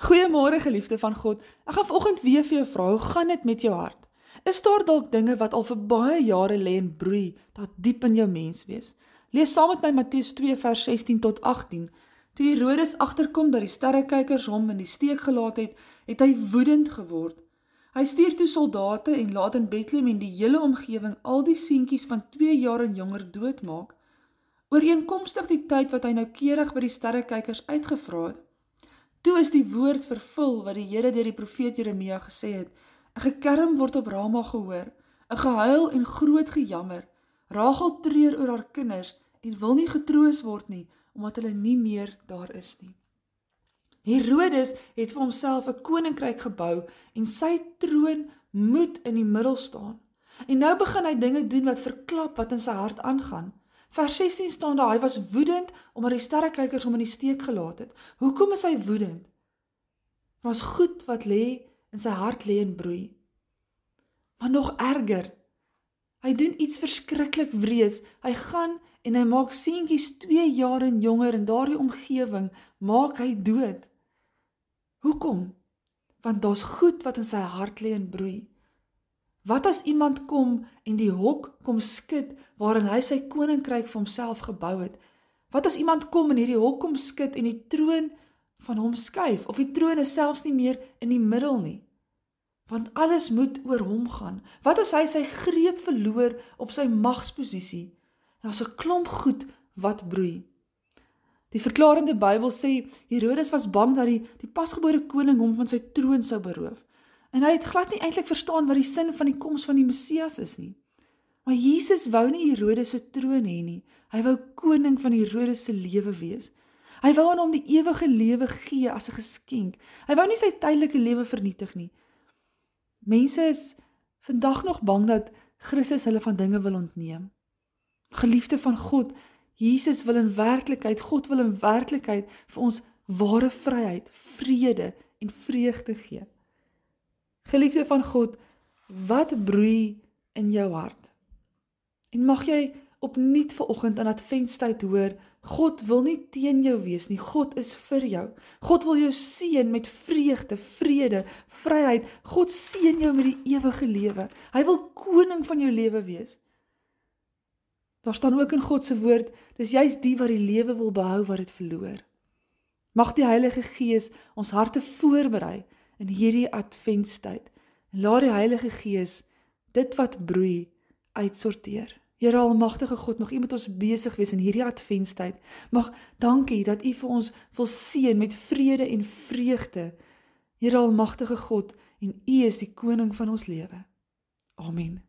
Goeiemôre geliefde van God. Ek gaan vanoggend weer vir jou vra, hoe gaan dit met jou hart? Is daar dalk dinge wat al vir baie jare lê en broei, wat diep in jou mens wees? Lees saam met my Matteus 2 vers 16 tot 18. Toe Herodes agterkom dat die sterrekykers hom in die steek gelaat het, het hy woedend geword. Hy stuur toe soldate en laat in Bethlehem en die hele omgewing al die seentjies van 2 jaar en jonger doodmaak. Ooreenkomstig die tyd wat hy noukeurig by die sterrekykers uitgevra het, Toe is die woord vervul wat die Here deur die profeet Jeremia gesê het. 'n Gekerm word op Rama gehoor, 'n gehuil en groot gejammer. Rachel treur oor haar kinders en wil nie getroos word nie omdat hulle nie meer daar is nie. Herodes het vir homself 'n koninkryk gebou en sy troon moet in die middel staan. En nou begin hy dinge doen wat verklap wat in sy hart aangaan. Vers 16 staan daar hy was woedend omdat die sterrekykers hom in die steek gelaat het. Hoekom is hy woedend? Ons er goed wat lê in sy hart lê en broei. Maar nog erger. Hy doen iets verskriklik wreeds. Hy gaan en hy maak seentjies 2 jaar en jonger in daardie omgewing maak hy dood. Hoekom? Want daar's goed wat in sy hart lê en broei. Wat as iemand kom en die hok kom skud waarin hy sy koninkryk vir homself gebou het? Wat as iemand kom en hierdie hok kom skud en die troon van hom skuif of die troon is selfs nie meer in die middel nie? Want alles moet oor hom gaan. Wat as hy sy greep verloor op sy magsposisie? Daar's 'n klomp goed wat broei. Die verklarende Bybel sê Herodes was bang dat die die pasgebore koning hom van sy troon sou beroof. En hy het glad nie eintlik verstaan wat die sin van die koms van die Messias is nie. Maar Jesus wou nie Herodes se troon hê nie. Hy wou koning van Herodes se lewe wees. Hy wou aan hom die ewige lewe gee as 'n geskenk. Hy wou nie sy tydelike lewe vernietig nie. Mense is vandag nog bang dat Christus hulle van dinge wil ontneem. Geliefde van God, Jesus wil in werklikheid, God wil in werklikheid vir ons ware vryheid, vrede en vreugde gee. Geliefde van God, wat broei in jou hart? En mag jy opnuut vanoggend aan Adventstyd hoor, God wil nie teen jou wees nie, God is vir jou. God wil jou seën met vreugde, vrede, vryheid. God seën jou met die ewige lewe. Hy wil koning van jou lewe wees. Daar staan ook in God se woord, dis juist die wat die lewe wil behou wat dit verloor. Mag die Heilige Gees ons harte voorberei in hierdie adventstyd. Laat die Heilige Gees dit wat broei uitsorteer. Here Almagtige God, mag U met ons besig wees in hierdie adventstyd. Mag dankie dat U vir ons wil seën met vrede en vreugde. Here Almagtige God, en U is die koning van ons lewe. Amen.